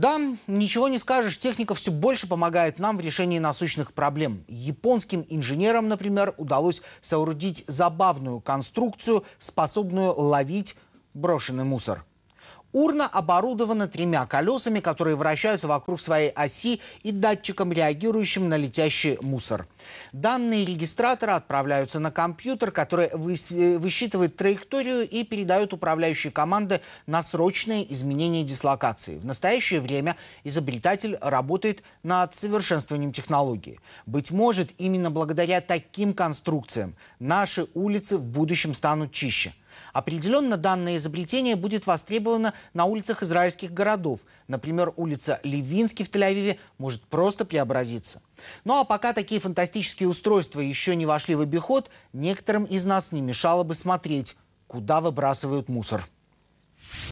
Да, ничего не скажешь, техника все больше помогает нам в решении насущных проблем. Японским инженерам, например, удалось соорудить забавную конструкцию, способную ловить брошенный мусор. Урна оборудована тремя колесами, которые вращаются вокруг своей оси и датчиком, реагирующим на летящий мусор. Данные регистратора отправляются на компьютер, который э, высчитывает траекторию и передает управляющей команды на срочные изменения дислокации. В настоящее время изобретатель работает над совершенствованием технологии. Быть может, именно благодаря таким конструкциям наши улицы в будущем станут чище. Определенно данное изобретение будет востребовано на улицах израильских городов. Например, улица Левинский в Тель-Авиве может просто преобразиться. Ну а пока такие фантастические устройства еще не вошли в обиход, некоторым из нас не мешало бы смотреть, куда выбрасывают мусор.